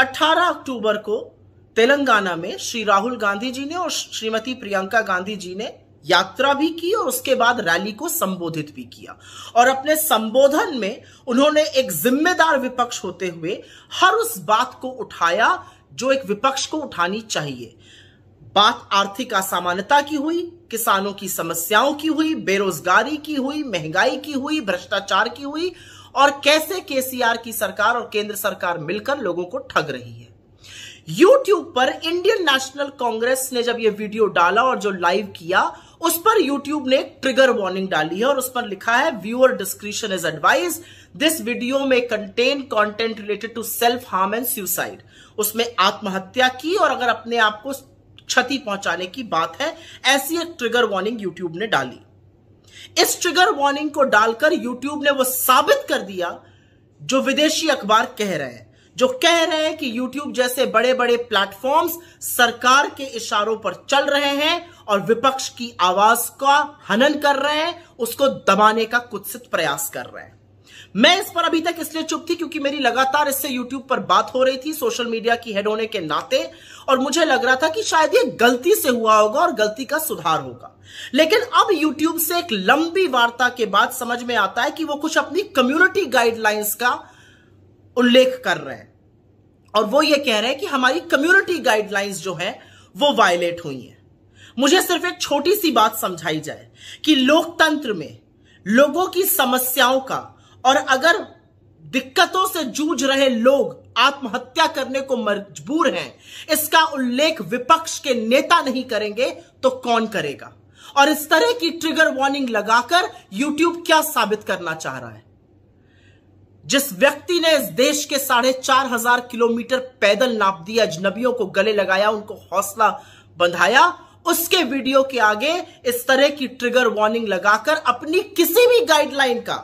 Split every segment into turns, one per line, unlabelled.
18 अक्टूबर को तेलंगाना में श्री राहुल गांधी जी ने और श्रीमती प्रियंका गांधी जी ने यात्रा भी की और उसके बाद रैली को संबोधित भी किया और अपने संबोधन में उन्होंने एक जिम्मेदार विपक्ष होते हुए हर उस बात को उठाया जो एक विपक्ष को उठानी चाहिए बात आर्थिक असामान्यता की हुई किसानों की समस्याओं की हुई बेरोजगारी की हुई महंगाई की हुई भ्रष्टाचार की हुई और कैसे केसीआर की सरकार और केंद्र सरकार मिलकर लोगों को ठग रही है यूट्यूब पर इंडियन नेशनल कांग्रेस ने जब यह वीडियो डाला और जो लाइव किया उस पर यूट्यूब ने ट्रिगर वार्निंग डाली है और उस पर लिखा है viewer description is advise this video में content content related to self harm and suicide उसमें आत्महत्या की और अगर अपने आप को क्षति पहुंचाने की बात है ऐसी एक ट्रिगर वार्निंग यूट्यूब ने डाली इस ट्रिगर वार्निंग को डालकर यूट्यूब ने वो साबित कर दिया जो विदेशी अखबार कह रहे हैं जो कह रहे हैं कि YouTube जैसे बड़े बड़े प्लेटफॉर्म्स सरकार के इशारों पर चल रहे हैं और विपक्ष की आवाज का हनन कर रहे हैं उसको दबाने का कुत्सित प्रयास कर रहे हैं मैं इस पर अभी तक इसलिए चुप थी क्योंकि मेरी लगातार इससे यूट्यूब पर बात हो रही थी सोशल मीडिया की हेड होने के नाते और मुझे लग रहा था कि शायद ये गलती से हुआ होगा और गलती का सुधार होगा लेकिन अब यूट्यूब से एक लंबी वार्ता के बाद समझ में आता है कि वो कुछ अपनी कम्युनिटी गाइडलाइंस का उल्लेख कर रहे हैं और वो ये कह रहे हैं कि हमारी कम्युनिटी गाइडलाइंस जो है वो वायलेट हुई है मुझे सिर्फ एक छोटी सी बात समझाई जाए कि लोकतंत्र में लोगों की समस्याओं का और अगर दिक्कतों से जूझ रहे लोग आत्महत्या करने को मजबूर हैं इसका उल्लेख विपक्ष के नेता नहीं करेंगे तो कौन करेगा और इस तरह की ट्रिगर वार्निंग लगाकर यूट्यूब क्या साबित करना चाह रहा है जिस व्यक्ति ने इस देश के साढ़े चार हजार किलोमीटर पैदल नाप दिया अजनबियों को गले लगाया उनको हौसला बंधाया उसके वीडियो के आगे इस तरह की ट्रिगर वार्निंग लगाकर अपनी किसी भी गाइडलाइन का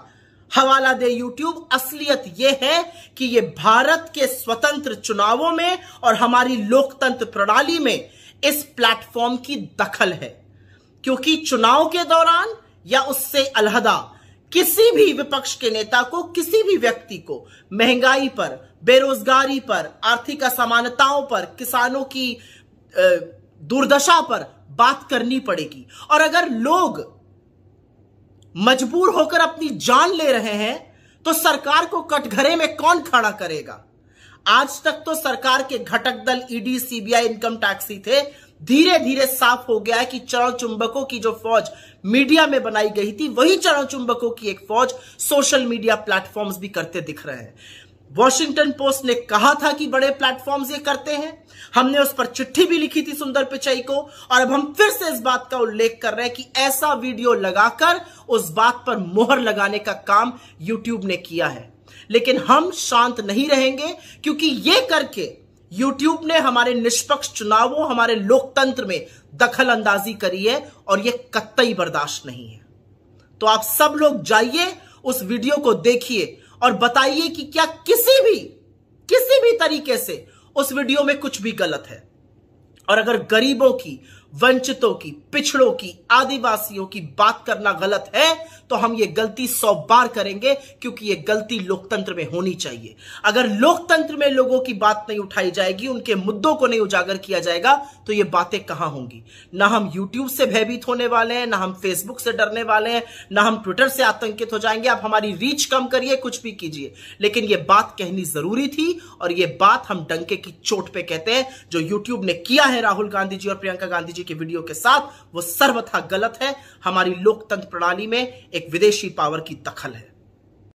हवाला दे यूट्यूब असलियत यह है कि ये भारत के स्वतंत्र चुनावों में और हमारी लोकतंत्र प्रणाली में इस प्लेटफॉर्म की दखल है क्योंकि चुनाव के दौरान या उससे अलहदा किसी भी विपक्ष के नेता को किसी भी व्यक्ति को महंगाई पर बेरोजगारी पर आर्थिक असमानताओं पर किसानों की दुर्दशा पर बात करनी पड़ेगी और अगर लोग मजबूर होकर अपनी जान ले रहे हैं तो सरकार को कटघरे में कौन खड़ा करेगा आज तक तो सरकार के घटक दल ईडी सीबीआई इनकम टैक्स ही थे धीरे धीरे साफ हो गया है कि चरण चुंबकों की जो फौज मीडिया में बनाई गई थी वही चरण चुंबकों की एक फौज सोशल मीडिया प्लेटफॉर्म्स भी करते दिख रहे हैं वॉशिंगटन पोस्ट ने कहा था कि बड़े प्लेटफॉर्म्स ये करते हैं हमने उस पर चिट्ठी भी लिखी थी सुंदर पिचाई को और अब हम फिर से इस बात का उल्लेख कर रहे हैं कि ऐसा वीडियो लगाकर उस बात पर मोहर लगाने का काम यूट्यूब ने किया है लेकिन हम शांत नहीं रहेंगे क्योंकि ये करके यूट्यूब ने हमारे निष्पक्ष चुनावों हमारे लोकतंत्र में दखल अंदाजी करी है और यह कतई बर्दाश्त नहीं है तो आप सब लोग जाइए उस वीडियो को देखिए और बताइए कि क्या किसी भी किसी भी तरीके से उस वीडियो में कुछ भी गलत है और अगर गरीबों की वंचितों की पिछड़ों की आदिवासियों की बात करना गलत है तो हम ये गलती सौ बार करेंगे क्योंकि ये गलती लोकतंत्र में होनी चाहिए अगर लोकतंत्र में लोगों की बात नहीं उठाई जाएगी उनके मुद्दों को नहीं उजागर किया जाएगा तो ये बातें कहां होंगी ना हम यूट्यूब से भयभीत होने वाले हैं ना हम फेसबुक से डरने वाले हैं ना हम ट्विटर से आतंकित हो जाएंगे आप हमारी रीच कम करिए कुछ भी कीजिए लेकिन यह बात कहनी जरूरी थी और ये बात हम डंके की चोट पर कहते हैं जो यूट्यूब ने किया है राहुल गांधी जी और प्रियंका गांधी जी जी के वीडियो के साथ वो सर्वथा गलत है हमारी लोकतंत्र प्रणाली में एक विदेशी पावर की दखल है